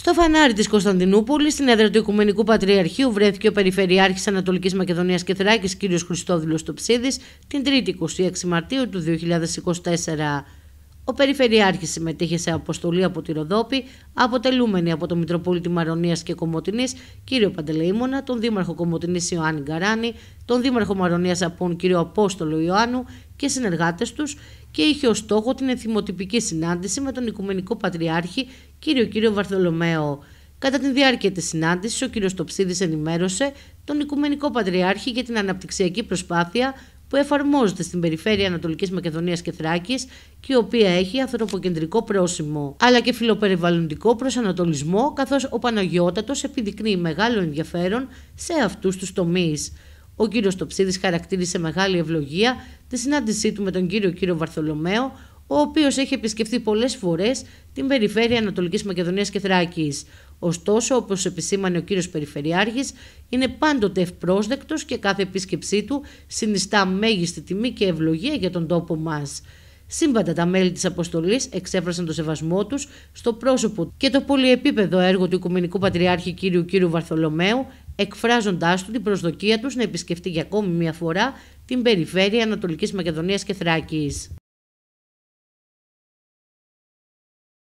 Στο φανάρι της Κωνσταντινούπολης, στην έδρα του Οικουμενικού Πατριαρχείου, βρέθηκε ο Περιφερειάρχης Ανατολικής Μακεδονίας και Θράκης, κ. Χριστόδηλο Τοψίδης, την 3η 26 Μαρτίου του 2024. Ο περιφερειαρχη συμμετείχε σε αποστολή από τη Ροδόπη, αποτελούμενη από τον Μητροπολίτη Μαρονίας και Κομωτινής, κύριο Παντελεήμονα, τον Δήμαρχο Κομωτινής Ιωάννη Γκαράνη, τον Δήμαρχο Μαρονίας Απών κύριο Απόστολο Ιωάννου και συνεργάτες τους, και είχε ως στόχο την εθιμοτυπική συνάντηση με τον Οικουμενικό Πατριάρχη κύριο κύριο Βαρθολομαίο. Κατά τη διάρκεια της συνάντησης, ο κ. Τοψίδης ενημέρωσε τον Οικουμενικό Πατριάρχη για την αναπτυξιακή προσπάθεια που εφαρμόζεται στην περιφέρεια Ανατολικής Μακεδονίας και Θράκης και η οποία έχει ανθρωποκεντρικό πρόσημο αλλά και φιλοπεριβαλλοντικό προσανατολισμό, καθώς ο Παναγιώτατος επιδεικνύει μεγάλο ενδιαφέρον σε αυτούς τους τομείς. Ο κύριος Τοψίδης χαρακτήρισε μεγάλη ευλογία τη συνάντησή του με τον κύριο κύριο Βαρθολομαίο, ο οποίος έχει επισκεφθεί πολλές φορές την περιφέρεια Ανατολικής Μακεδονίας και Θράκης. Ωστόσο, όπως επισήμανε ο κύριος Περιφερειάρχης, είναι πάντοτε ευπρόσδεκτος και κάθε επίσκεψή του συνιστά μέγιστη τιμή και ευλογία για τον τόπο μας. Σύμβατα τα μέλη της αποστολής εξέφρασαν το σεβασμό τους στο πρόσωπο και το πολυεπίπεδο έργο του Οικουμενικού Πατριάρχη κύριου κύριου Βαρθολομέου εκφράζοντάς του την προσδοκία τους να επισκεφτεί για ακόμη μια φορά την περιφέρεια Ανατολικής Μακεδονίας και Θράκης.